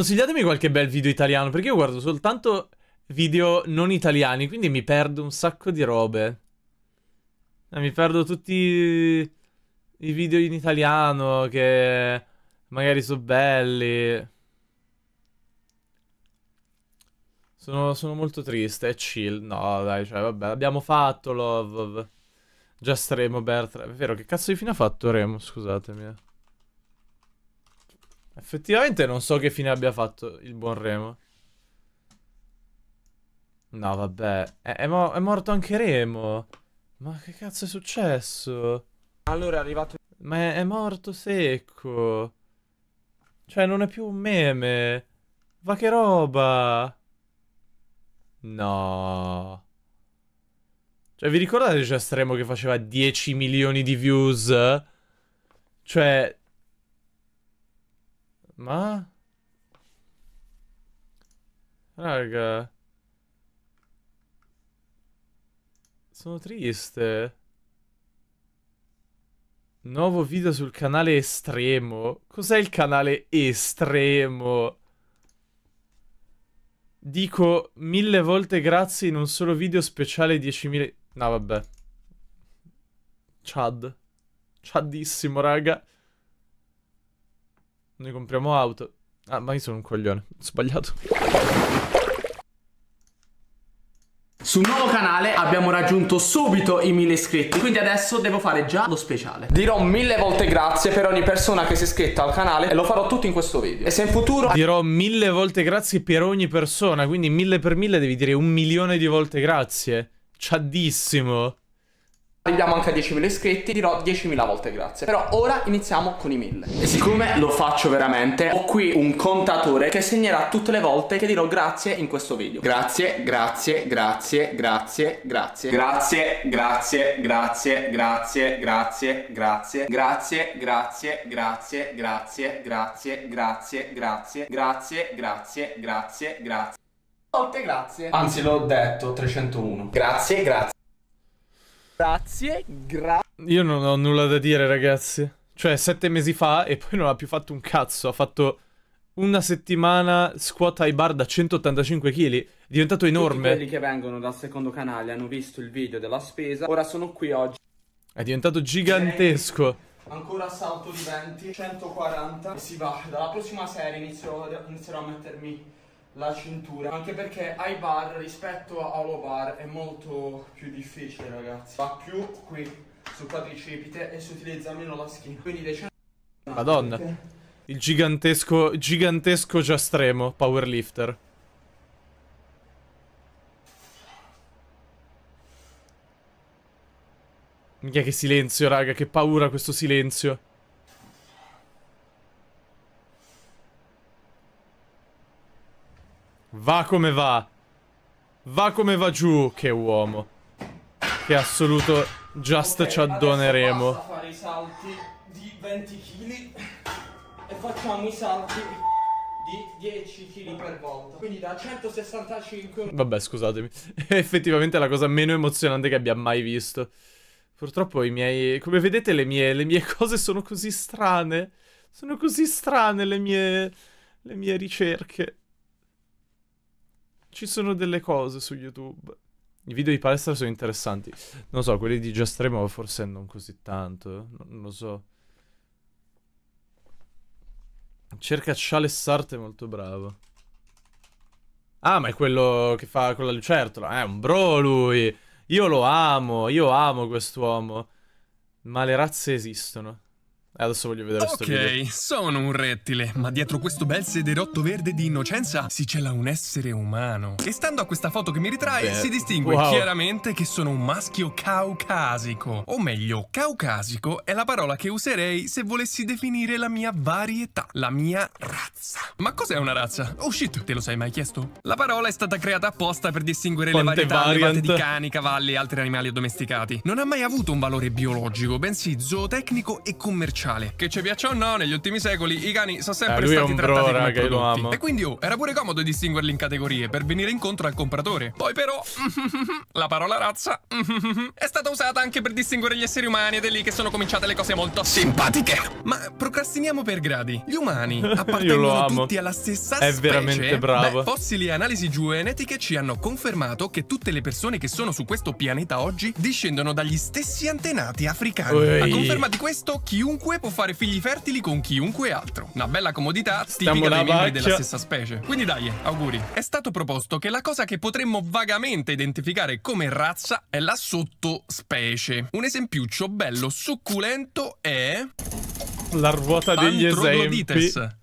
Consigliatemi qualche bel video italiano, perché io guardo soltanto video non italiani, quindi mi perdo un sacco di robe. Eh, mi perdo tutti i video in italiano che magari sono belli. Sono, sono molto triste è chill. No, dai, cioè, vabbè, abbiamo fatto Love. Just Remo, Bertra. È vero, che cazzo di fine ha fatto Remo? Scusatemi. Eh. Effettivamente non so che fine abbia fatto il buon Remo. No, vabbè. È, è, mo è morto anche Remo. Ma che cazzo è successo? Allora è arrivato... Ma è, è morto secco. Cioè, non è più un meme. Va che roba. No. Cioè, vi ricordate c'è Stremo che faceva 10 milioni di views? Cioè, ma? Raga. Sono triste. Nuovo video sul canale estremo. Cos'è il canale estremo? Dico mille volte grazie in un solo video speciale 10.000... No, vabbè. Chad. Chadissimo, raga. Noi compriamo auto. Ah, ma io sono un coglione. Ho sbagliato. Sul nuovo canale abbiamo raggiunto subito i mille iscritti Quindi adesso devo fare già lo speciale Dirò mille volte grazie per ogni persona che si è iscritta al canale E lo farò tutto in questo video E se in futuro Dirò mille volte grazie per ogni persona Quindi mille per mille devi dire un milione di volte grazie Ciaddissimo Arriviamo anche a 10.000 iscritti, dirò 10.000 volte grazie. Però ora iniziamo con i 1.000. E siccome lo faccio veramente, ho qui un contatore che segnerà tutte le volte che dirò grazie in questo video. Grazie, grazie, grazie, grazie, grazie. Grazie, grazie, grazie, grazie, grazie, grazie. Grazie, grazie, grazie, grazie, grazie, grazie, grazie, grazie, grazie, grazie, grazie. Volte grazie. Anzi, l'ho detto 301. Grazie, grazie. Grazie, grazie. Io non ho nulla da dire, ragazzi. Cioè, sette mesi fa e poi non ha più fatto un cazzo. Ha fatto una settimana squat high bar da 185 kg. È diventato enorme. Tutti quelli che vengono dal secondo canale hanno visto il video della spesa. Ora sono qui oggi. È diventato gigantesco. Cioè, ancora salto di 20, 140 e si va. Dalla prossima serie inizierò, inizierò a mettermi la cintura anche perché high bar rispetto a low bar è molto più difficile ragazzi va più qui sul quadricipite e si utilizza meno la schiena quindi decennalmente Madonna. Il gigantesco, gigantesco giastremo powerlifter. Minchia che silenzio, raga, che paura questo silenzio. Va come va. Va come va giù, che uomo. Che assoluto just okay, ci addoneremo. Basta fare i salti di 20 kg e facciamo i salti di 10 kg per volta. Quindi da 165... Vabbè, scusatemi. È effettivamente la cosa meno emozionante che abbia mai visto. Purtroppo i miei... Come vedete le mie, le mie cose sono così strane. Sono così strane le mie... Le mie ricerche. Ci sono delle cose su YouTube. I video di palestra sono interessanti. Non so, quelli di Just Remo forse non così tanto. Eh. Non lo so. Cerca Chale Sarte, molto bravo. Ah, ma è quello che fa con la lucertola. È un bro lui. Io lo amo, io amo quest'uomo. Ma le razze esistono. Eh, adesso voglio vedere questo okay, video. Ok, sono un rettile, ma dietro questo bel sederotto verde di innocenza si cela un essere umano. E stando a questa foto che mi ritrae, Beh, si distingue wow. chiaramente che sono un maschio caucasico. O meglio, caucasico è la parola che userei se volessi definire la mia varietà, la mia razza. Ma cos'è una razza? Oh shit, te lo sei mai chiesto? La parola è stata creata apposta per distinguere Quante le varietà di cani, cavalli e altri animali addomesticati. Non ha mai avuto un valore biologico, bensì zootecnico e commerciale locale. Che ci piaccia o no, negli ultimi secoli i cani sono sempre eh, stati trattati bro, come prodotti. E quindi oh, era pure comodo distinguerli in categorie per venire incontro al compratore. Poi però la parola razza è stata usata anche per distinguere gli esseri umani ed è lì che sono cominciate le cose molto simpatiche. Ma procrastiniamo per gradi. Gli umani appartengono tutti alla stessa è specie. È veramente bravo. Beh, fossili e analisi genetiche ci hanno confermato che tutte le persone che sono su questo pianeta oggi discendono dagli stessi antenati africani. Ui. A conferma di questo chiunque può fare figli fertili con chiunque altro. Una bella comodità tipica dei membri della stessa specie. Quindi dai, auguri. È stato proposto che la cosa che potremmo vagamente identificare come razza è la sottospecie. Un esempiuccio bello succulento è... La ruota degli esempi.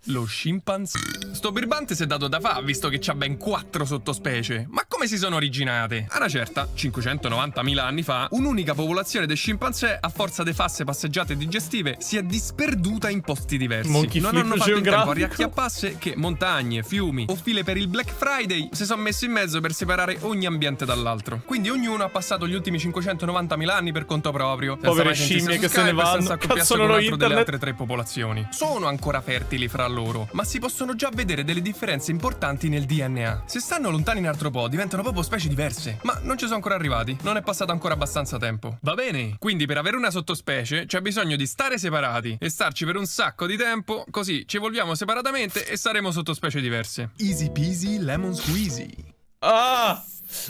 Lo scimpanzé. Sto birbante si è dato da fa, visto che c'ha ben quattro sottospecie. Ma come si sono originate? A certa, 590.000 anni fa, un'unica popolazione di scimpanzé, a forza di fasse passeggiate digestive, si è disperduta in posti diversi. Monkey non hanno fatto in tempo a riacchiapparsi che montagne, fiumi o file per il Black Friday si sono messi in mezzo per separare ogni ambiente dall'altro. Quindi ognuno ha passato gli ultimi 590.000 anni per conto proprio. Povere scimmie che Skype, se ne vanno. Cazzo non ho internet. delle altre tre popolazioni. Sono ancora fertili fra loro, ma si possono già vedere delle differenze importanti nel DNA. Se stanno lontani in altro po', diventano proprio specie diverse. Ma non ci sono ancora arrivati, non è passato ancora abbastanza tempo. Va bene, quindi per avere una sottospecie c'è bisogno di stare separati separati e starci per un sacco di tempo, così ci evolviamo separatamente e saremo sottospecie diverse. Easy peasy lemon squeezy. Ah!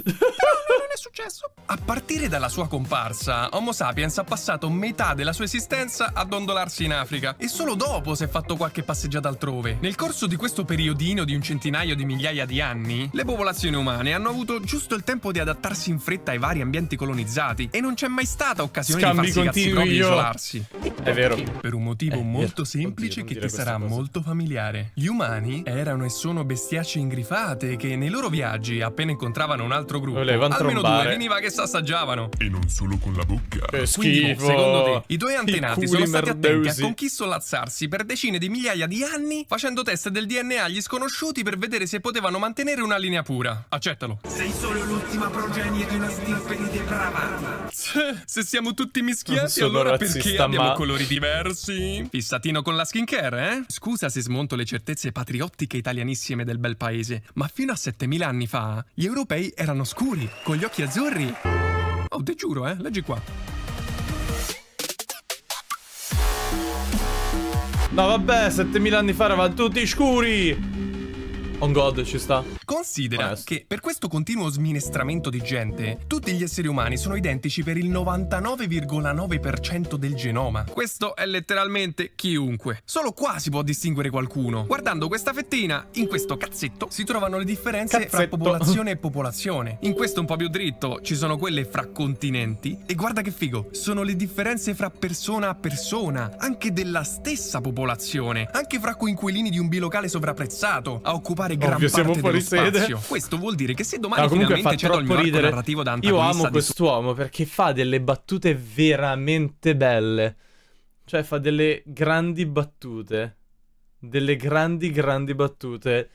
è successo? A partire dalla sua comparsa, Homo sapiens ha passato metà della sua esistenza a dondolarsi in Africa e solo dopo si è fatto qualche passeggiata altrove. Nel corso di questo periodino di un centinaio di migliaia di anni, le popolazioni umane hanno avuto giusto il tempo di adattarsi in fretta ai vari ambienti colonizzati e non c'è mai stata occasione Scambi di farsi continui, cazzi propri isolarsi. È vero. Per un motivo è eh, molto vero. semplice Oddio, che ti sarà cosa. molto familiare. Gli umani erano e sono bestiacce ingrifate che nei loro viaggi, appena incontravano un altro gruppo, almeno due veniva che s'assaggiavano. E non solo con la bocca. Che boh, schifo. Quindi, secondo te, i tuoi antenati I sono stati merdeusi. attenti a con chi sollazzarsi per decine di migliaia di anni facendo test del DNA agli sconosciuti per vedere se potevano mantenere una linea pura. Accettalo. Sei solo l'ultima progenie di una stirpe di depravata. Se siamo tutti mischiati, allora razzista, perché abbiamo ma... colori diversi? Fissatino con la skincare, eh? Scusa se smonto le certezze patriottiche italianissime del bel paese, ma fino a 7000 anni fa gli europei erano scuri, con gli occhi occhi azzurri! Oh, ti giuro, eh, leggi qua. No, vabbè, 7000 anni fa eravamo tutti scuri! On God, ci sta. Considera Onesto. che per questo continuo sminestramento di gente, tutti gli esseri umani sono identici per il 99,9% del genoma. Questo è letteralmente chiunque. Solo qua si può distinguere qualcuno. Guardando questa fettina, in questo cazzetto si trovano le differenze cazzetto. fra popolazione e popolazione. In questo un po' più dritto ci sono quelle fra continenti. E guarda che figo, sono le differenze fra persona a persona, anche della stessa popolazione, anche fra coinquilini di un bilocale sovrapprezzato a occupare gran Ovvio, parte dello spazio succede. Questo vuol dire che se domani no, comunque finalmente c'è troppo ridere. narrativo da Io amo quest'uomo perché fa delle battute veramente belle. Cioè fa delle grandi battute. Delle grandi grandi battute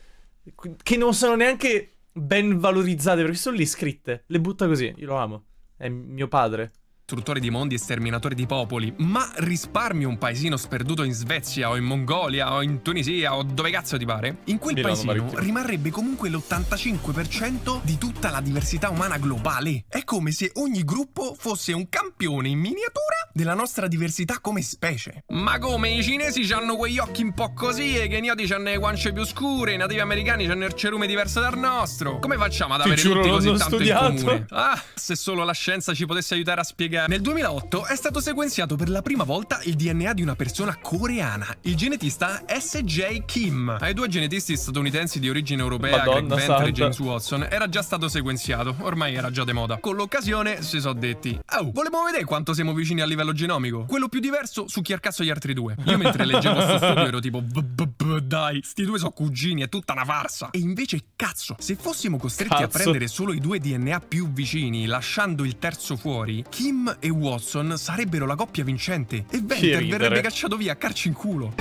che non sono neanche ben valorizzate perché sono lì scritte. Le butta così. Io lo amo. È mio padre distruttore di mondi e sterminatore di popoli, ma risparmi un paesino sperduto in Svezia o in Mongolia o in Tunisia o dove cazzo ti pare, in quel Milano paesino marittimo. rimarrebbe comunque l'85% di tutta la diversità umana globale. È come se ogni gruppo fosse un campione in miniatura della nostra diversità come specie. Ma come? I cinesi hanno quegli occhi un po' così e i kenioti hanno le guance più scure, i nativi americani hanno il cerume diverso dal nostro. Come facciamo ad avere Ti giuro, così tanto studiato. Ah, se solo la scienza ci potesse aiutare a spiegare. Nel 2008 è stato sequenziato per la prima volta il DNA di una persona coreana, il genetista S.J. Kim. Ai due genetisti statunitensi di origine europea, Madonna Greg Venter e James Watson, era già stato sequenziato, ormai era già de moda. Con l'occasione si sono detti, oh, volevamo vedere quanto siamo vicini a livello livello genomico. Quello più diverso su chi arcazzo gli altri due. Io mentre leggevo questo studio ero tipo, b dai, sti due sono cugini, è tutta una farsa. E invece, cazzo, se fossimo costretti cazzo. a prendere solo i due DNA più vicini, lasciando il terzo fuori, Kim e Watson sarebbero la coppia vincente. E Venter verrebbe cacciato via a carci in culo.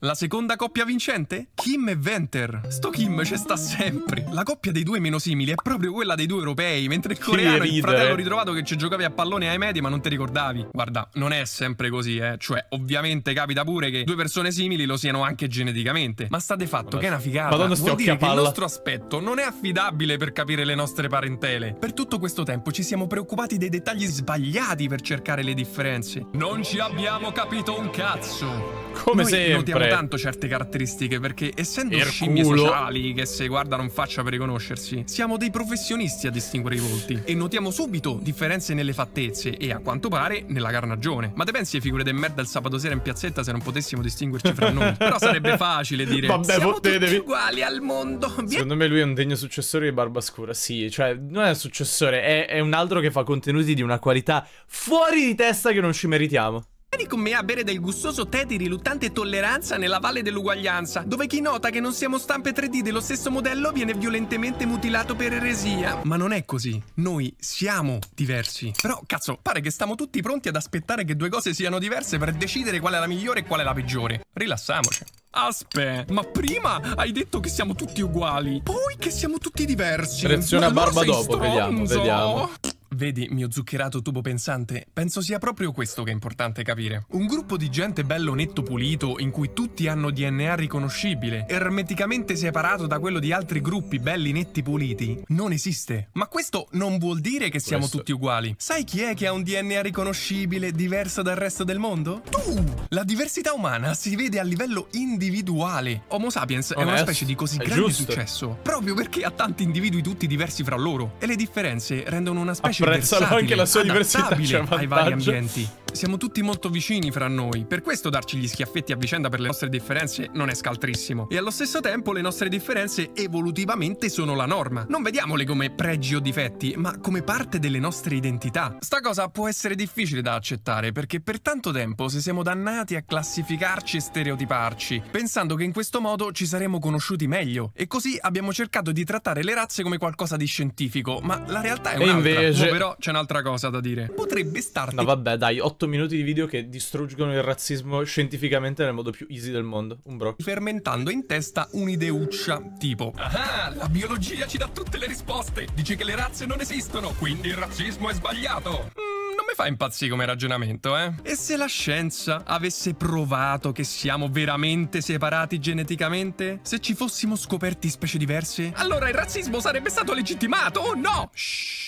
La seconda coppia vincente? Kim e Venter. Sto Kim ci sta sempre. La coppia dei due meno simili è proprio quella dei due europei, mentre il coreano è il fratello ritrovato che ci giocavi a pallone ai medi ma non ti ricordavi. Guarda, non è sempre così, eh. Cioè, ovviamente capita pure che due persone simili lo siano anche geneticamente. Ma state fatto Madonna. che è una figata. Madonna, Vuol dire che il nostro aspetto non è affidabile per capire le nostre parentele. Per tutto questo tempo ci siamo preoccupati dei dettagli sbagliati per cercare le differenze. Non ci abbiamo capito un cazzo. Come Noi sempre piacciono tanto certe caratteristiche perché essendo Erculo. scimmie sociali che se guardano in faccia per riconoscersi, siamo dei professionisti a distinguere i volti e notiamo subito differenze nelle fattezze e a quanto pare nella carnagione. Ma te pensi ai figure del merda il sabato sera in piazzetta se non potessimo distinguerci fra noi? Però sarebbe facile dire Vabbè, siamo tutti uguali al mondo. Secondo me lui è un degno successore di Barba Scura sì, cioè non è un successore, è, è un altro che fa contenuti di una qualità fuori di testa che non ci meritiamo. Vieni con me a bere del gustoso tè di riluttante tolleranza nella Valle dell'Uguaglianza, dove chi nota che non siamo stampe 3D dello stesso modello viene violentemente mutilato per eresia. Ma non è così. Noi siamo diversi. Però, cazzo, pare che stiamo tutti pronti ad aspettare che due cose siano diverse per decidere qual è la migliore e qual è la peggiore. Rilassiamoci. Aspe, ma prima hai detto che siamo tutti uguali. Poi che siamo tutti diversi. Reazione a barba dopo, stronzo. vediamo, vediamo. Vedi, mio zuccherato tubo pensante, penso sia proprio questo che è importante capire. Un gruppo di gente bello netto pulito, in cui tutti hanno DNA riconoscibile, ermeticamente separato da quello di altri gruppi belli netti puliti, non esiste. Ma questo non vuol dire che siamo questo. tutti uguali. Sai chi è che ha un DNA riconoscibile diverso dal resto del mondo? Tu! La diversità umana si vede a livello individuale. Homo sapiens Onesto. è una specie di così è grande giusto. successo, proprio perché ha tanti individui tutti diversi fra loro, e le differenze rendono una specie Apprezzalo anche la sua diversità. Cioè ai vari ambienti. Siamo tutti molto vicini fra noi, per questo darci gli schiaffetti a vicenda per le nostre differenze non è scaltrissimo. E allo stesso tempo le nostre differenze evolutivamente sono la norma. Non vediamole come pregi o difetti, ma come parte delle nostre identità. Sta cosa può essere difficile da accettare, perché per tanto tempo se siamo dannati a classificarci e stereotiparci, pensando che in questo modo ci saremmo conosciuti meglio. E così abbiamo cercato di trattare le razze come qualcosa di scientifico, ma la realtà è un'altra. E invece... Oh, però c'è un'altra cosa da dire. Potrebbe starti... No vabbè dai, 8 8 minuti di video che distruggono il razzismo scientificamente nel modo più easy del mondo. Un bro. Fermentando in testa un'ideuccia, tipo: Ah, la biologia ci dà tutte le risposte. Dice che le razze non esistono, quindi il razzismo è sbagliato. Mm, non mi fa impazzire come ragionamento, eh? E se la scienza avesse provato che siamo veramente separati geneticamente? Se ci fossimo scoperti specie diverse? Allora il razzismo sarebbe stato legittimato o no? Shh.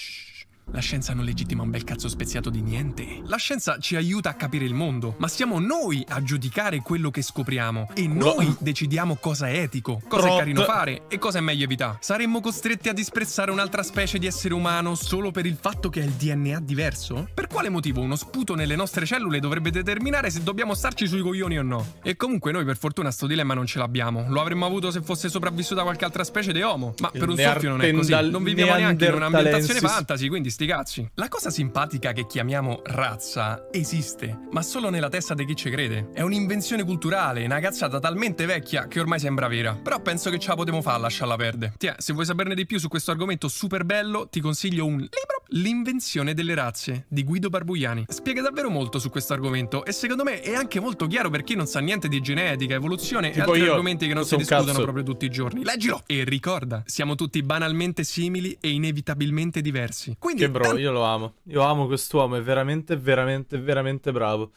La scienza non legittima un bel cazzo speziato di niente. La scienza ci aiuta a capire il mondo, ma siamo noi a giudicare quello che scopriamo e noi decidiamo cosa è etico, cosa Prop. è carino fare e cosa è meglio evitare. Saremmo costretti a disprezzare un'altra specie di essere umano solo per il fatto che ha il DNA diverso? Per quale motivo uno sputo nelle nostre cellule dovrebbe determinare se dobbiamo starci sui coglioni o no? E comunque noi per fortuna sto dilemma non ce l'abbiamo. Lo avremmo avuto se fosse sopravvissuta qualche altra specie di uomo, ma il per un soffio non è così. Non viviamo neanche in un'ambientazione fantasy, quindi sti cazzi. La cosa simpatica che chiamiamo razza esiste, ma solo nella testa di chi ci crede. È un'invenzione culturale, una cazzata talmente vecchia che ormai sembra vera. Però penso che ce la potremo fare a lasciarla perdere. Tiè, se vuoi saperne di più su questo argomento super bello, ti consiglio un libro L'invenzione delle razze di Guido Barbugliani. Spiega davvero molto su questo argomento e secondo me è anche molto chiaro per chi non sa niente di genetica, evoluzione tipo e altri io, argomenti che non si discutono cazzo. proprio tutti i giorni. Leggilo! E ricorda, siamo tutti banalmente simili e inevitabilmente diversi. Quindi perché bro, io lo amo. Io amo quest'uomo, è veramente, veramente, veramente bravo.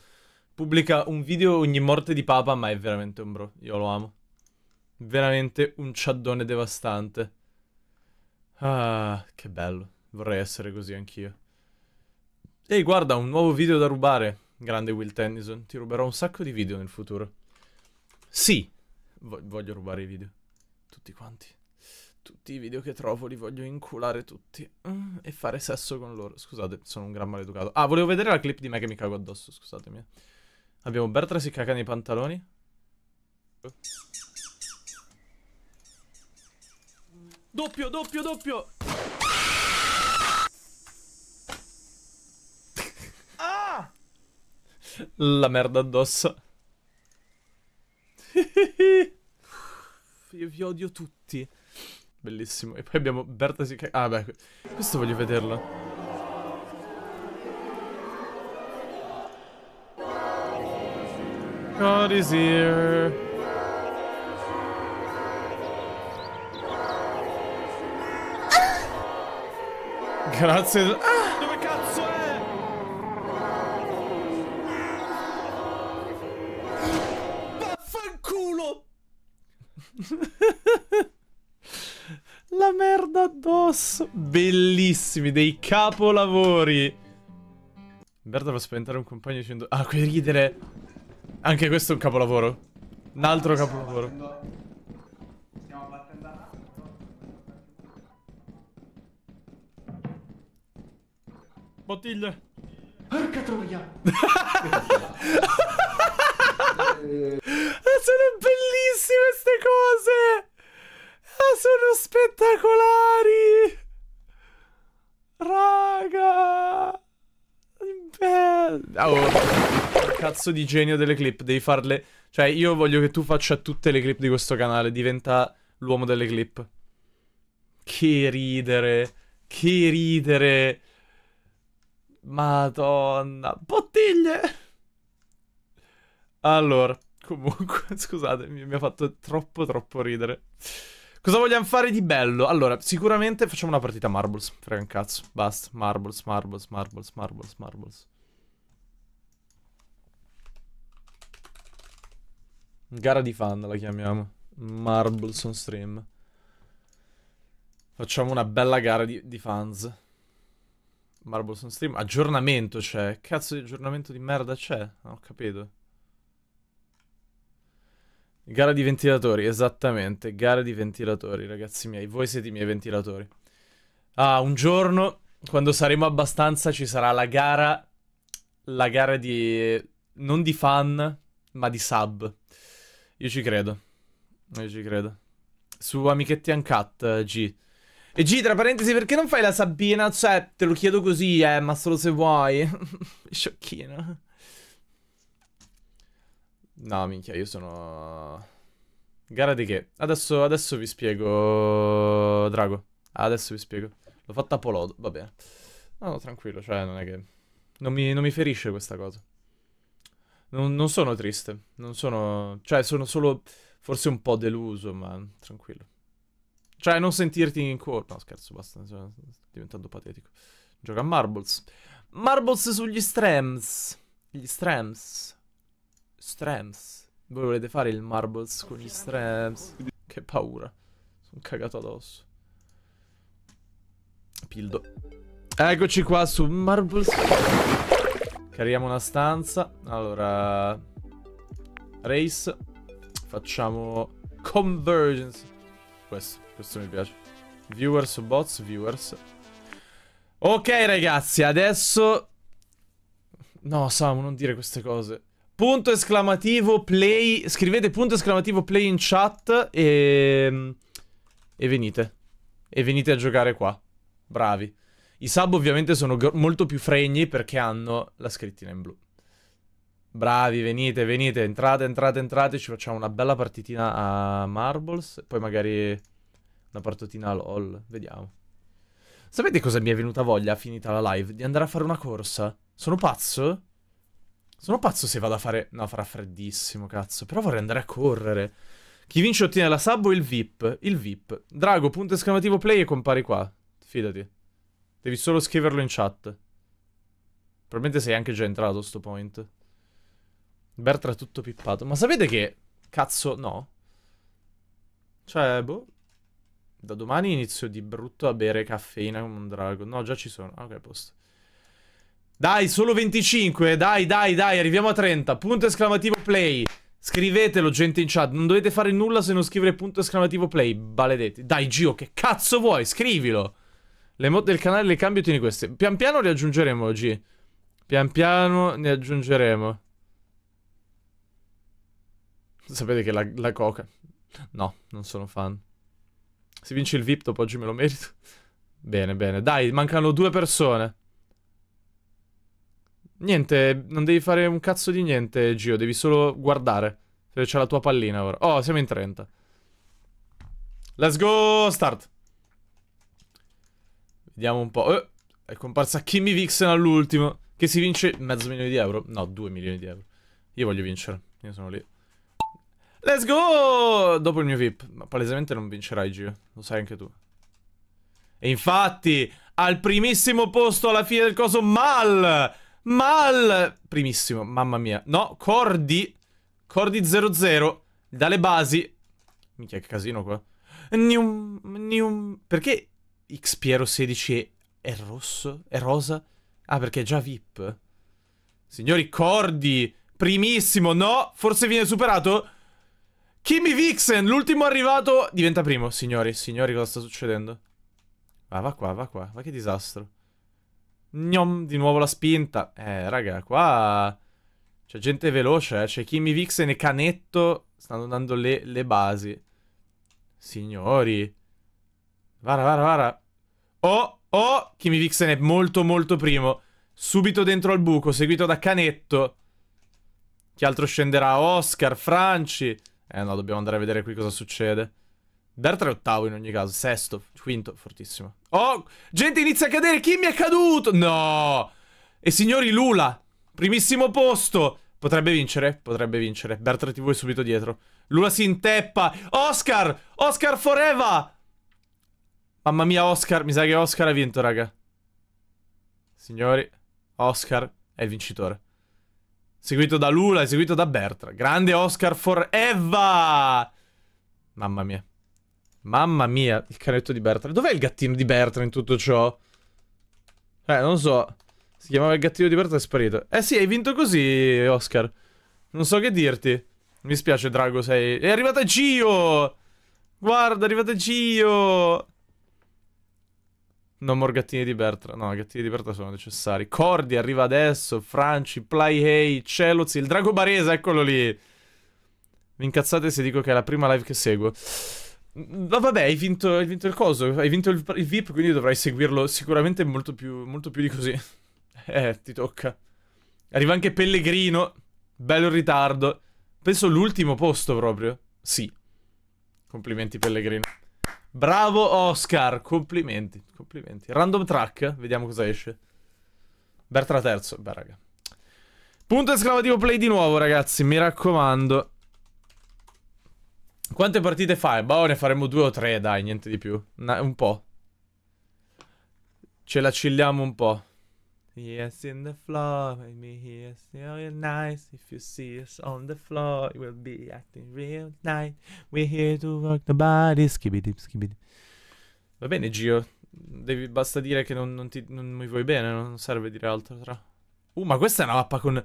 Pubblica un video ogni morte di papa, ma è veramente un bro. Io lo amo. Veramente un ciaddone devastante. Ah, che bello. Vorrei essere così anch'io. Ehi, guarda, un nuovo video da rubare. Grande Will Tennyson. Ti ruberò un sacco di video nel futuro. Sì. Voglio rubare i video. Tutti quanti. Tutti i video che trovo li voglio inculare tutti mm, e fare sesso con loro. Scusate, sono un gran maleducato. Ah, volevo vedere la clip di me che mi cago addosso, scusatemi. Eh. Abbiamo Bertra si caga nei pantaloni. Doppio, doppio, doppio! Ah! La merda addosso. Io vi odio tutti. Bellissimo. E poi abbiamo Berta si... Ah beh, questo voglio vederlo. God is here. Ah! Grazie. Ah! Dove cazzo è? Vaffanculo! addosso. Bellissimi, dei capolavori. Berta fa spaventare un compagno dicendo... Ah, quel ridere. Anche questo è un capolavoro. Un altro capolavoro. Bottiglie. Porca troia. Eh, sono bellissime queste cose. Ah, sono spettacolari! Raga! Bello! Oh, cazzo di genio delle clip, devi farle... Cioè, io voglio che tu faccia tutte le clip di questo canale, diventa l'uomo delle clip. Che ridere! Che ridere! Madonna! Bottiglie! Allora, comunque, scusate, mi, mi ha fatto troppo troppo ridere. Cosa vogliamo fare di bello? Allora, sicuramente facciamo una partita Marbles. Frega un cazzo. Basta. Marbles, Marbles, Marbles, Marbles, Marbles. Gara di fan la chiamiamo. Marbles on stream. Facciamo una bella gara di, di fans. Marbles on stream. Aggiornamento c'è. Cazzo di aggiornamento di merda c'è? Non ho capito. Gara di ventilatori, esattamente. Gara di ventilatori, ragazzi miei. Voi siete i miei ventilatori. Ah, un giorno, quando saremo abbastanza, ci sarà la gara... La gara di... Non di fan, ma di sub. Io ci credo. Io ci credo. Su Amichetti Uncut, G. E G, tra parentesi, perché non fai la sabbina? Cioè, te lo chiedo così, eh, ma solo se vuoi. Sciocchino. No, minchia, io sono... Gara di che? Adesso, adesso vi spiego, Drago. Adesso vi spiego. L'ho fatta a Polodo, va bene. No, no, tranquillo, cioè non è che... Non mi, non mi ferisce questa cosa. Non, non, sono triste, non sono... Cioè, sono solo forse un po' deluso, ma tranquillo. Cioè, non sentirti in cuore... No, scherzo, basta, sto diventando patetico. Gioca a Marbles. Marbles sugli streams. Gli streams. Strengths. Voi volete fare il marbles con gli strengths? Che paura. Sono cagato addosso. Pildo. Eccoci qua su marbles. Carriamo una stanza. Allora... Race. Facciamo... Convergence. Questo, questo mi piace. Viewers, bots, viewers. Ok ragazzi, adesso... No Samu, non dire queste cose. Punto esclamativo play. Scrivete punto esclamativo play in chat e... E venite. E venite a giocare qua. Bravi. I sub ovviamente sono molto più fregni perché hanno la scrittina in blu. Bravi, venite, venite, entrate, entrate, entrate, ci facciamo una bella partitina a Marbles, poi magari una partitina a LOL, vediamo. Sapete cosa mi è venuta voglia finita la live? Di andare a fare una corsa? Sono pazzo? Sono pazzo se vado a fare... No, farà freddissimo, cazzo. Però vorrei andare a correre. Chi vince ottiene la sub o il VIP? Il VIP. Drago, punto esclamativo play e compari qua. Fidati. Devi solo scriverlo in chat. Probabilmente sei anche già entrato a sto point. Bertra tutto pippato. Ma sapete che... Cazzo, no. Cioè, boh. Da domani inizio di brutto a bere caffeina come un drago. No, già ci sono. Ah, ok, posto. Dai, solo 25, dai, dai, dai, arriviamo a 30. Punto esclamativo play. Scrivetelo, gente in chat. Non dovete fare nulla se non scrivere punto esclamativo play. maledetti. Dai, Gio, che cazzo vuoi? Scrivilo. Le mod del canale le cambio, tieni queste. Pian piano le aggiungeremo oggi. Pian piano ne aggiungeremo. Sapete che la, la coca... No, non sono fan. Se vince il VIP, dopo oggi me lo merito. Bene, bene. Dai, mancano due persone. Niente, non devi fare un cazzo di niente, Gio, devi solo guardare. Se eh, c'è la tua pallina ora. Oh, siamo in 30. Let's go, start. Vediamo un po'. Eh, è comparsa Kimmy Vixen all'ultimo. Che si vince mezzo milione di euro? No, 2 milioni di euro. Io voglio vincere. Io sono lì. Let's go! Dopo il mio VIP. Ma palesemente non vincerai, Gio. Lo sai anche tu. E infatti, al primissimo posto alla fine del coso, Mal! Mal... Primissimo, mamma mia. No, Cordi. Cordi 00. Dalle basi. Minchia, che casino qua. Nium, nium. Perché Xpiero 16 è rosso? È rosa? Ah, perché è già VIP? Signori, Cordi. Primissimo, no? Forse viene superato? Kimi Vixen, l'ultimo arrivato, diventa primo. Signori, signori, cosa sta succedendo? Ah, va qua, va qua. Ma che disastro. Gnom, di nuovo la spinta. Eh, raga, qua c'è gente veloce, eh. C'è Kimi Vix e Necanetto stanno dando le, le basi. Signori. Vara, vara, vara. Oh, oh, Kimi Vixen è molto, molto primo. Subito dentro al buco, seguito da Canetto. Chi altro scenderà? Oscar, Franci. Eh no, dobbiamo andare a vedere qui cosa succede. Bertra è ottavo in ogni caso, sesto, quinto, fortissimo. Oh, gente inizia a cadere, chi mi è caduto? No! E signori Lula, primissimo posto. Potrebbe vincere, potrebbe vincere. Bertra TV è subito dietro. Lula si inteppa. Oscar! Oscar forever! Mamma mia, Oscar. Mi sa che Oscar ha vinto, raga. Signori, Oscar è il vincitore. Seguito da Lula e seguito da Bertra. Grande Oscar forever! Mamma mia. Mamma mia, il canetto di Bertrand. Dov'è il gattino di Bertrand in tutto ciò? Eh, non so. Si chiamava il gattino di Bertrand e è sparito. Eh sì, hai vinto così, Oscar. Non so che dirti. Mi spiace, Drago, sei... È arrivata Gio! Guarda, è arrivata Gio! Non more gattini di Bertra. No, gattini di Bertra sono necessari. Cordi arriva adesso. Franci, Playhey, Celozi, il Drago Barese, eccolo lì. Mi incazzate se dico che è la prima live che seguo. Ma mm, vabbè, hai vinto, hai vinto, il coso, hai vinto il, il, VIP, quindi dovrai seguirlo sicuramente molto più, molto più di così. eh, ti tocca. Arriva anche Pellegrino, bello in ritardo. Penso l'ultimo posto proprio. Sì. Complimenti Pellegrino. Bravo Oscar, complimenti, complimenti. Random track, vediamo cosa esce. Bertra terzo, beh raga. Punto esclamativo play di nuovo ragazzi, mi raccomando. Quante partite fai? Boh, ne faremo due o tre, dai, niente di più. Na un po'. Ce la cilliamo un po'. Yes, in the floor, me here, real nice. If you see us on the floor, we'll be acting real nice. We're here to work the body. Skibidi, skibidi. Va bene, Gio. Devi, basta dire che non, non, ti, non, mi vuoi bene, non serve dire altro. Tra. Uh, ma questa è una mappa con.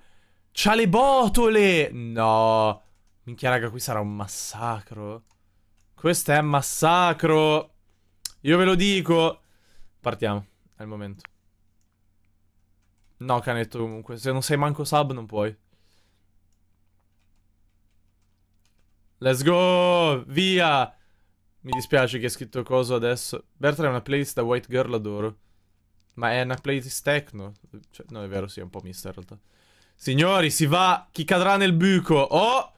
C'ha le botole! Nooo. Minchia, raga, qui sarà un massacro. Questo è un massacro. Io ve lo dico. Partiamo. È il momento. No, canetto, comunque. Se non sei manco sub, non puoi. Let's go! Via! Mi dispiace che è scritto coso adesso. Bertra è una playlist da white girl, adoro. Ma è una playlist techno. Cioè, no, è vero, sì, è un po' mista in realtà. Signori, si va! Chi cadrà nel buco? Oh!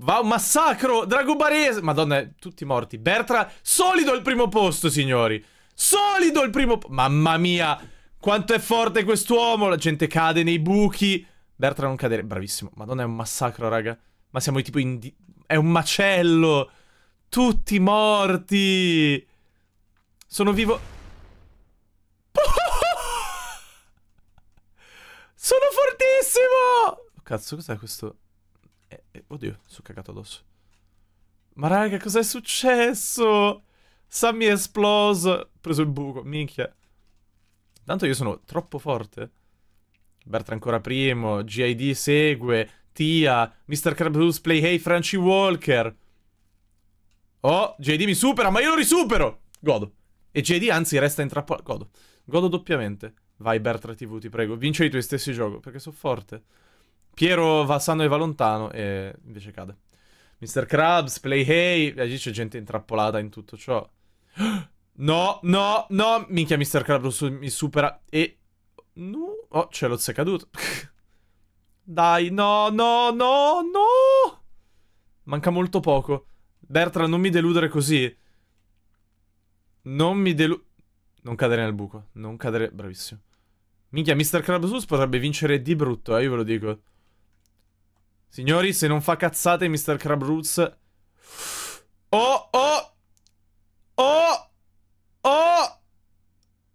Va un massacro! Dragubarese! Madonna, tutti morti. Bertra, solido il primo posto, signori! Solido il primo posto! Mamma mia! Quanto è forte quest'uomo! La gente cade nei buchi. Bertra non cadere. Bravissimo. Madonna, è un massacro, raga. Ma siamo tipo in... È un macello! Tutti morti! Sono vivo... Sono fortissimo! Cazzo, cos'è questo? Eh, eh, oddio, sono cagato addosso. Ma raga, cos'è successo? Sammy è esploso. Ho preso il buco, minchia. Tanto io sono troppo forte. Bertra ancora primo, GID segue, Tia, Mr. Krabus play hey Franci Walker. Oh, GID mi supera, ma io lo risupero! Godo. E GID anzi resta intrappolato. Godo. Godo doppiamente. Vai Bertra TV, ti prego, vince i tuoi stessi gioco, perché sono forte. Piero va sano e va lontano e invece cade. Mr. Krabs, Play Hey, lì c'è gente intrappolata in tutto ciò. No, no, no, minchia Mr. Krabs mi supera e... No, oh, c'è lo è caduto. Dai, no, no, no, no! Manca molto poco. Bertra, non mi deludere così. Non mi delu... Non cadere nel buco, non cadere... Bravissimo. Minchia, Mr. Krabsus potrebbe vincere di brutto, eh, io ve lo dico. Signori, se non fa cazzate Mr. Krabroots... Oh, oh! Oh! Oh!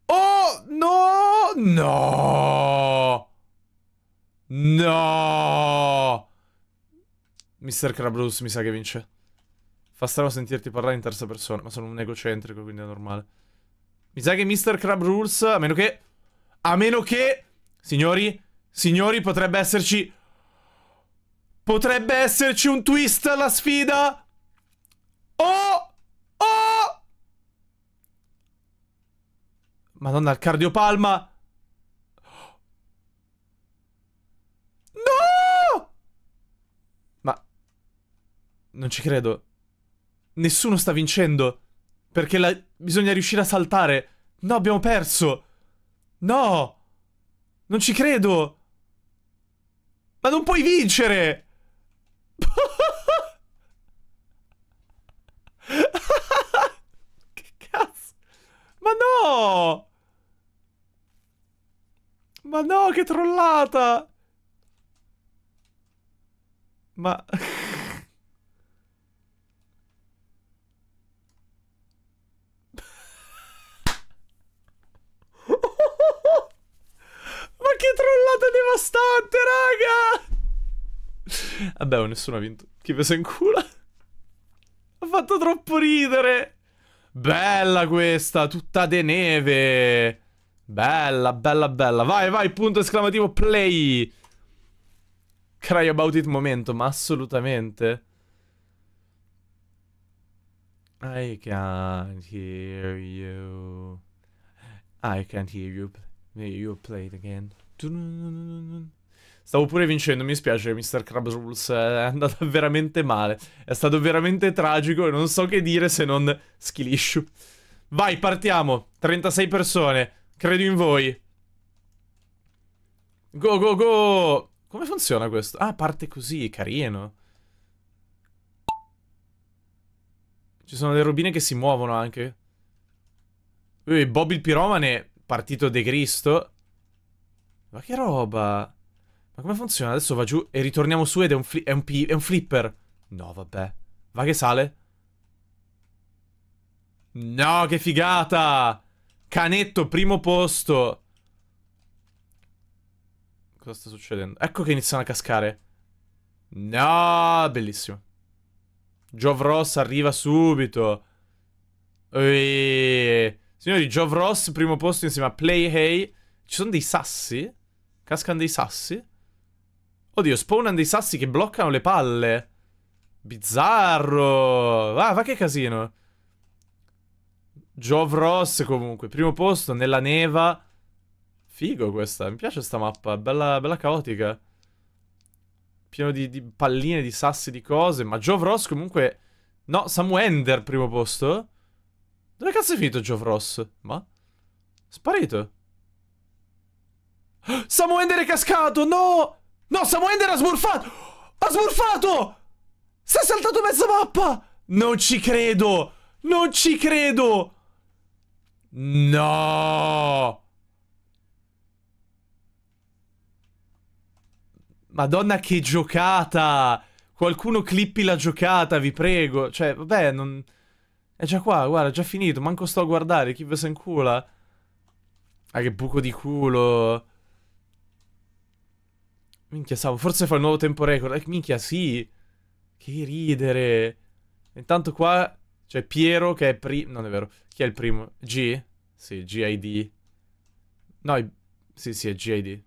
Oh! No! No! No! Mr. Krabroots mi sa che vince. Fa strano sentirti parlare in terza persona, ma sono un egocentrico, quindi è normale. Mi sa che Mr. Crab Rules, a meno che... A meno che... Signori, signori, potrebbe esserci Potrebbe esserci un twist alla sfida? Oh! Oh! Madonna, il cardiopalma! No! Ma... Non ci credo. Nessuno sta vincendo. Perché la... bisogna riuscire a saltare. No, abbiamo perso. No! Non ci credo! Ma non puoi vincere! che cazzo? Ma no! Ma no, che trollata! Ma... Ma che trollata devastante, raga! Vabbè, oh, nessuno ha vinto. Chi peso in culo? ha fatto troppo ridere. Bella questa, tutta de neve. Bella, bella, bella. Vai, vai, punto esclamativo play. Cry about it momento, ma assolutamente. I can't hear you. I can't hear you. You play it again. Stavo pure vincendo, mi spiace, Mr. Krabs Rules è andata veramente male. È stato veramente tragico e non so che dire se non skill Vai, partiamo. 36 persone. Credo in voi. Go, go, go. Come funziona questo? Ah, parte così, carino. Ci sono le robine che si muovono anche. Bob il piromane, partito de Cristo. Ma che roba. Ma come funziona? Adesso va giù e ritorniamo su ed è un, è un, è un flipper. No, vabbè. Va che sale. No, che figata! Canetto, primo posto. Cosa sta succedendo? Ecco che iniziano a cascare. No, bellissimo. Jove Ross arriva subito. E... Signori, Jove Ross, primo posto insieme a Play Hey. Ci sono dei sassi? Cascano dei sassi? Oddio, spawnano dei sassi che bloccano le palle. Bizzarro. Ah, va che casino. Jovros comunque, primo posto nella neva. Figo questa, mi piace questa mappa, bella, bella caotica. Pieno di, di, palline, di sassi, di cose. Ma Jovros comunque... No, Samuender primo posto. Dove cazzo è finito Jovros? Ma? Sparito. Samuender è cascato, no! No, Samoender ha smurfato! Ha smurfato! Si è saltato mezza mappa! Non ci credo! Non ci credo! No! Madonna che giocata! Qualcuno clippi la giocata, vi prego. Cioè, vabbè, non... È già qua, guarda, è già finito. Manco sto a guardare, chi ve se incula. Ah, che buco di culo. Minchia, Savo, forse fa il nuovo tempo record. Eh, minchia, sì. Che ridere. Intanto qua c'è Piero che è primo... Non è vero. Chi è il primo? G? Sì, GID. No, i... sì, sì, è GID.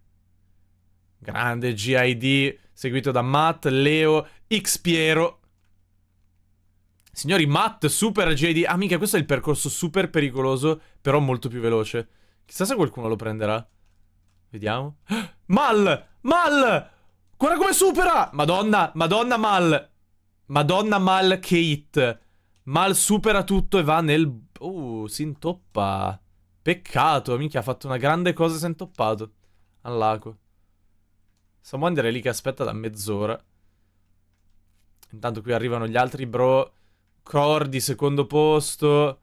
Grande GID, seguito da Matt, Leo, X Piero. Signori, Matt, super GID. Ah, minchia, questo è il percorso super pericoloso, però molto più veloce. Chissà se qualcuno lo prenderà. Vediamo. Mal! Mal! Guarda come supera! Madonna, madonna Mal! Madonna Mal che hit. Mal supera tutto e va nel... Uh, si intoppa. Peccato, minchia, ha fatto una grande cosa e si è intoppato. Al lago. Stiamo andare lì che aspetta da mezz'ora. Intanto qui arrivano gli altri, bro. Cordi, secondo posto.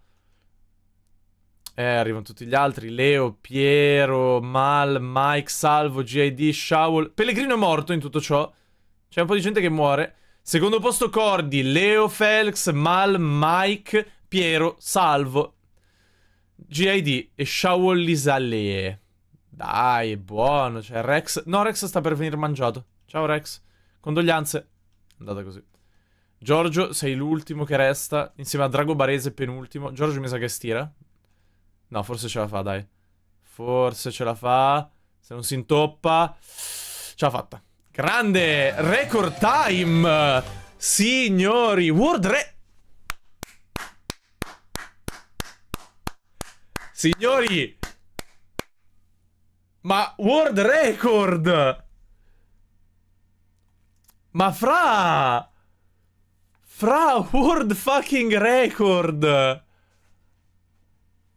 Eh, arrivano tutti gli altri. Leo, Piero, Mal, Mike, Salvo, GID, Shaul. Pellegrino è morto in tutto ciò. C'è un po' di gente che muore. Secondo posto Cordi, Leo, Felix, Mal, Mike, Piero, Salvo, GID e Shaul Lisalee. Dai, è buono. Cioè, Rex... No, Rex sta per venire mangiato. Ciao, Rex. Condoglianze. Andata così. Giorgio, sei l'ultimo che resta. Insieme a Drago Barese, penultimo. Giorgio mi sa che stira. No, forse ce la fa, dai. Forse ce la fa. Se non si intoppa... Ce l'ha fatta. Grande! Record time! Signori, World Re... Signori! Ma World Record! Ma fra... Fra World fucking Record!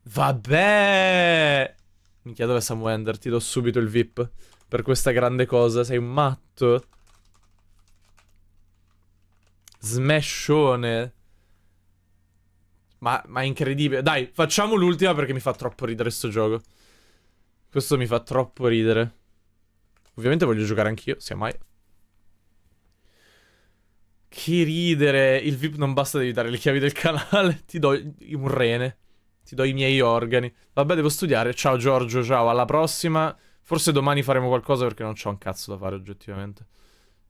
Vabbè! Mi chiedo dove Samuel Ender? Ti do subito il VIP per questa grande cosa. Sei un matto? Smashone. Ma, ma, è incredibile. Dai, facciamo l'ultima perché mi fa troppo ridere questo gioco. Questo mi fa troppo ridere. Ovviamente voglio giocare anch'io, sia mai. Che ridere. Il VIP non basta, devi dare le chiavi del canale. Ti do un rene. Ti do i miei organi. Vabbè, devo studiare. Ciao Giorgio, ciao, alla prossima. Forse domani faremo qualcosa perché non c'ho un cazzo da fare oggettivamente.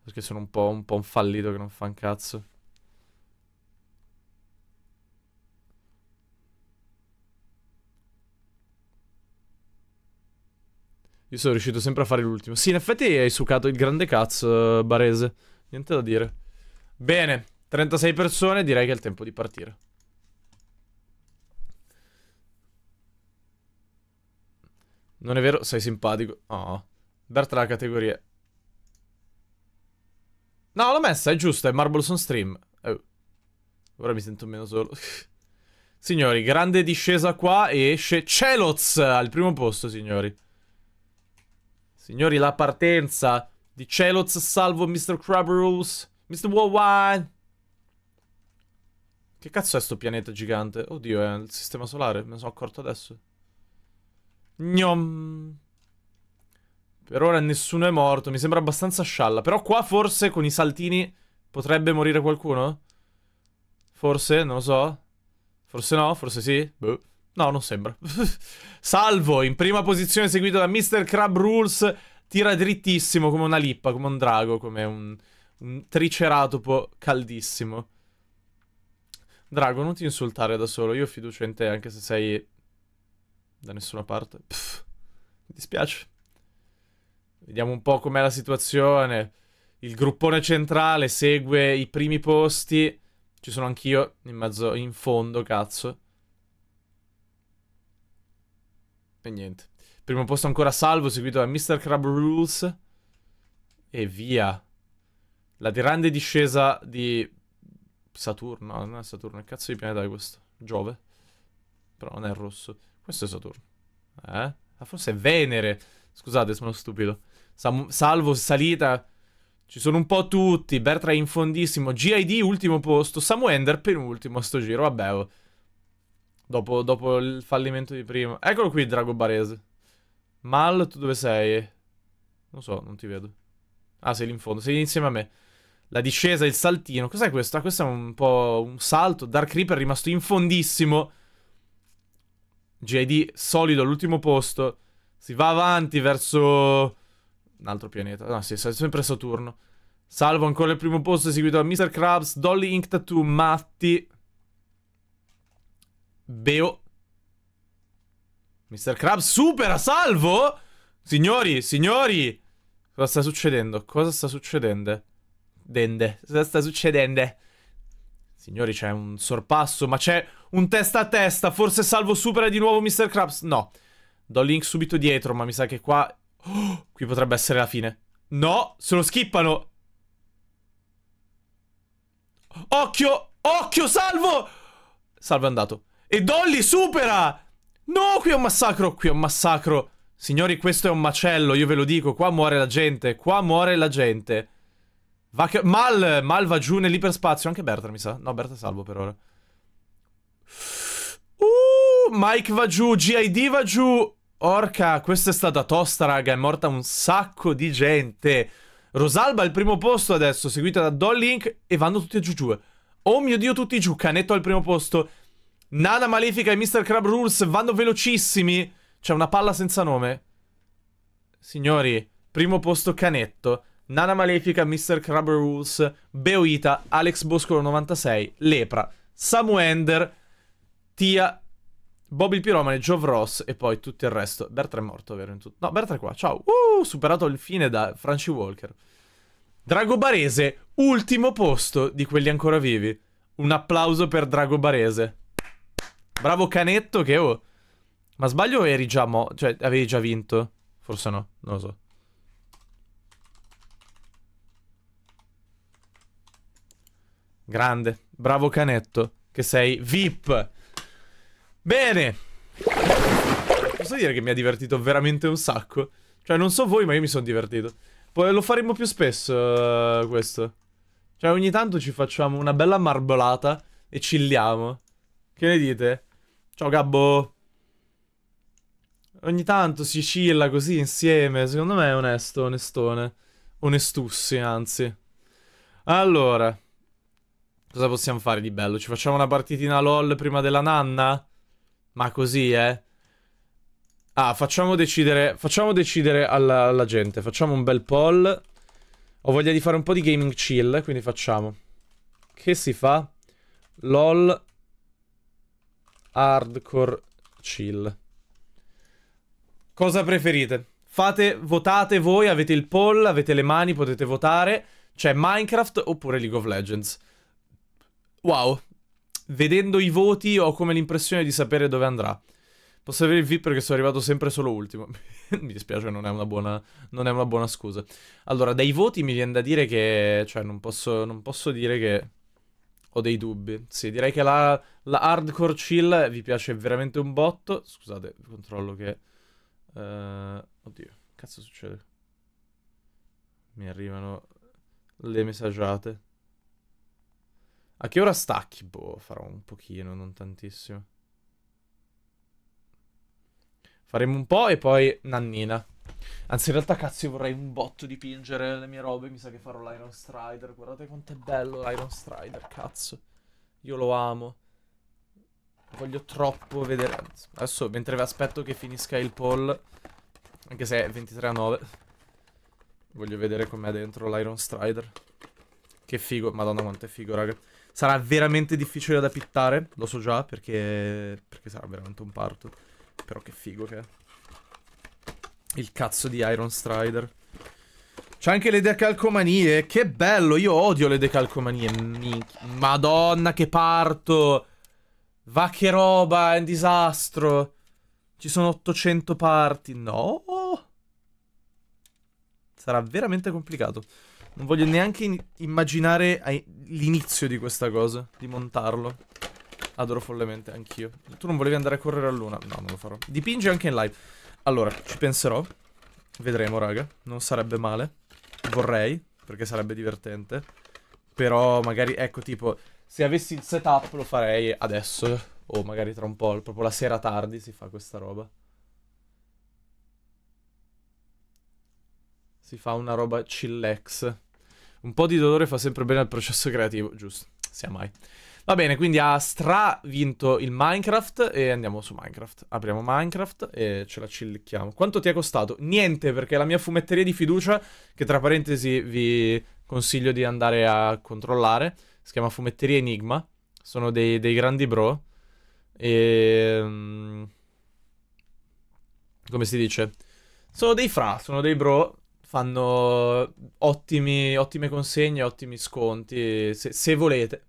Perché sono un po', un po' un fallito che non fa un cazzo. Io sono riuscito sempre a fare l'ultimo. Sì, in effetti hai sucato il grande cazzo, Barese. Niente da dire. Bene, 36 persone, direi che è il tempo di partire. Non è vero, sei simpatico. Oh. Berta la categoria. No, l'ho messa, è giusta, è Marbles on Stream. Oh. Ora mi sento meno solo. signori, grande discesa qua e esce Celots al primo posto, signori. Signori, la partenza di Celots salvo Mr. Crab Rules. Mr. Worldwide. Che cazzo è sto pianeta gigante? Oddio, è il sistema solare, me ne sono accorto adesso. Gnom. Per ora nessuno è morto, mi sembra abbastanza scialla. Però qua forse con i saltini potrebbe morire qualcuno? Forse, non lo so. Forse no, forse sì. Boh. No, non sembra. Salvo, in prima posizione seguito da Mr. Crab Rules. Tira drittissimo come una lippa, come un drago, come un, un triceratopo caldissimo. Drago, non ti insultare da solo, io ho fiducia in te anche se sei da nessuna parte. Pff, mi dispiace. Vediamo un po' com'è la situazione. Il gruppone centrale segue i primi posti. Ci sono anch'io in mezzo, in fondo, cazzo. E niente. Primo posto ancora salvo, seguito da Mr. Crab Rules. E via. La grande discesa di Saturno. No, ah, non è Saturno, che cazzo di pianeta è questo? Giove. Però non è il rosso. Questo è Saturno. Eh? Ah, forse è Venere. Scusate, sono stupido. Sam salvo, salita. Ci sono un po' tutti. Bertra è in fondissimo. GID, ultimo posto. Samuender, penultimo a sto giro. Vabbè. Oh. Dopo, dopo, il fallimento di prima. Eccolo qui, Drago Barese. Mal, tu dove sei? Non so, non ti vedo. Ah, sei lì in fondo. Sei insieme a me. La discesa, il saltino. Cos'è questo? Ah, questo è un po' un salto. Dark Reaper è rimasto in fondissimo. JD solido all'ultimo posto. Si va avanti verso... Un altro pianeta. No, sì, sempre Saturno. Salvo ancora il primo posto seguito da Mr. Krabs, Dolly Ink Tattoo, Matti, Beo. Mr. Krabs supera, salvo! Signori, signori! Cosa sta succedendo? Cosa sta succedendo? Dende. Cosa sta succedendo? Signori, c'è un sorpasso, ma c'è un testa a testa. Forse Salvo supera di nuovo Mr. Krabs. No. Do Link subito dietro, ma mi sa che qua... Oh, qui potrebbe essere la fine. No, se lo skippano. Occhio! Occhio, Salvo! Salvo è andato. E Dolly supera! No, qui è un massacro, qui è un massacro. Signori, questo è un macello, io ve lo dico. Qua muore la gente, qua muore la gente. Va che... Mal, Mal va giù nell'iperspazio. Anche Berta, mi sa. No, Berta è salvo per ora. Uh, Mike va giù, GID va giù. Orca, questa è stata tosta, raga. È morta un sacco di gente. Rosalba al primo posto adesso, seguita da Dollink. E vanno tutti giù giù. Oh mio Dio, tutti giù. Canetto al primo posto. Nana Malefica e Mr. Crab Rules vanno velocissimi. C'è una palla senza nome. Signori, primo posto Canetto. Nana Malefica, Mr. Crab Rules, Beoita, Alex Boscolo 96, Lepra, Samu Ender, Tia, Bobby il Piromane, Jove Ross e poi tutto il resto. Bertra è morto, vero? In tutto. No, Bertra è qua, ciao. Uh, superato il fine da Franci Walker. Drago Barese, ultimo posto di quelli ancora vivi. Un applauso per Drago Barese. Bravo Canetto che oh. Ma sbaglio eri già mo... Cioè, avevi già vinto? Forse no, non lo so. Grande, bravo canetto, che sei VIP. Bene. Posso dire che mi ha divertito veramente un sacco? Cioè, non so voi, ma io mi sono divertito. Poi lo faremo più spesso, uh, questo. Cioè, ogni tanto ci facciamo una bella marbolata e chilliamo. Che ne dite? Ciao, Gabbo. Ogni tanto si chilla così insieme. Secondo me è onesto, onestone. Onestussi, anzi. Allora... Cosa possiamo fare di bello? Ci facciamo una partitina LOL prima della nanna? Ma così, eh? Ah, facciamo decidere... Facciamo decidere alla, alla gente. Facciamo un bel poll. Ho voglia di fare un po' di gaming chill, quindi facciamo. Che si fa? LOL Hardcore Chill. Cosa preferite? Fate, votate voi, avete il poll, avete le mani, potete votare. C'è Minecraft oppure League of Legends. Wow, vedendo i voti ho come l'impressione di sapere dove andrà. Posso avere il VIP perché sono arrivato sempre solo ultimo. mi dispiace, non è, una buona, non è una buona scusa. Allora, dai voti mi viene da dire che... Cioè, non posso, non posso dire che... Ho dei dubbi. Sì, direi che la, la hardcore chill vi piace veramente un botto. Scusate, controllo che... Uh, oddio, cazzo succede? Mi arrivano le messaggiate. A che ora stacchi? Boh, farò un pochino, non tantissimo. Faremo un po' e poi nannina. Anzi, in realtà, cazzo, io vorrei un botto dipingere le mie robe. Mi sa che farò l'Iron Strider. Guardate quanto è bello l'Iron Strider, cazzo. Io lo amo. Voglio troppo vedere. Adesso, mentre aspetto che finisca il poll, anche se è 23 a 9, voglio vedere com'è dentro l'Iron Strider. Che figo, madonna quanto è figo, raga. Sarà veramente difficile da pittare, lo so già, perché, perché sarà veramente un parto. Però che figo che è. Il cazzo di Iron Strider. C'è anche le decalcomanie. Che bello, io odio le decalcomanie. Madonna che parto. Va che roba, è un disastro. Ci sono 800 parti. No. Sarà veramente complicato. Non voglio neanche immaginare l'inizio di questa cosa, di montarlo. Adoro follemente, anch'io. Tu non volevi andare a correre a luna? No, non lo farò. Dipinge anche in live. Allora, ci penserò. Vedremo, raga. Non sarebbe male. Vorrei, perché sarebbe divertente. Però magari, ecco, tipo, se avessi il setup lo farei adesso. O magari tra un po', proprio la sera tardi si fa questa roba. Si fa una roba chillax. Un po' di dolore fa sempre bene al processo creativo, giusto? Sia mai. Va bene, quindi ha stravinto il Minecraft e andiamo su Minecraft. Apriamo Minecraft e ce la cillicchiamo. Quanto ti è costato? Niente, perché la mia fumetteria di fiducia, che tra parentesi vi consiglio di andare a controllare, si chiama Fumetteria Enigma, sono dei, dei grandi bro e... Mm, come si dice? Sono dei fra, sono dei bro fanno ottimi, ottime consegne, ottimi sconti. Se, se, volete,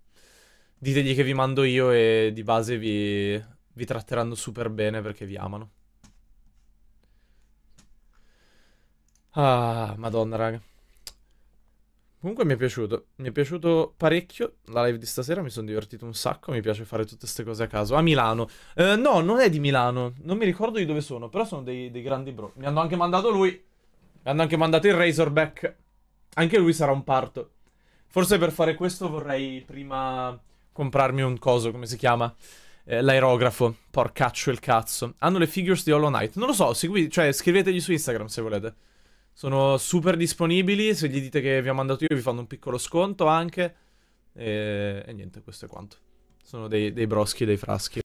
ditegli che vi mando io e di base vi, vi tratteranno super bene perché vi amano. Ah, madonna, raga. Comunque mi è piaciuto, mi è piaciuto parecchio la live di stasera, mi sono divertito un sacco, mi piace fare tutte queste cose a caso. A Milano. Eh, no, non è di Milano, non mi ricordo di dove sono, però sono dei, dei grandi bro. Mi hanno anche mandato lui. Hanno anche mandato il Razorback. Anche lui sarà un parto. Forse per fare questo vorrei prima comprarmi un coso, come si chiama? Eh, l'aerografo. Porcaccio il cazzo. Hanno le figures di Hollow Knight. Non lo so, seguite, cioè scrivetegli su Instagram se volete. Sono super disponibili, se gli dite che vi ho mandato io vi fanno un piccolo sconto anche. E, e niente, questo è quanto. Sono dei, dei broschi, dei fraschi.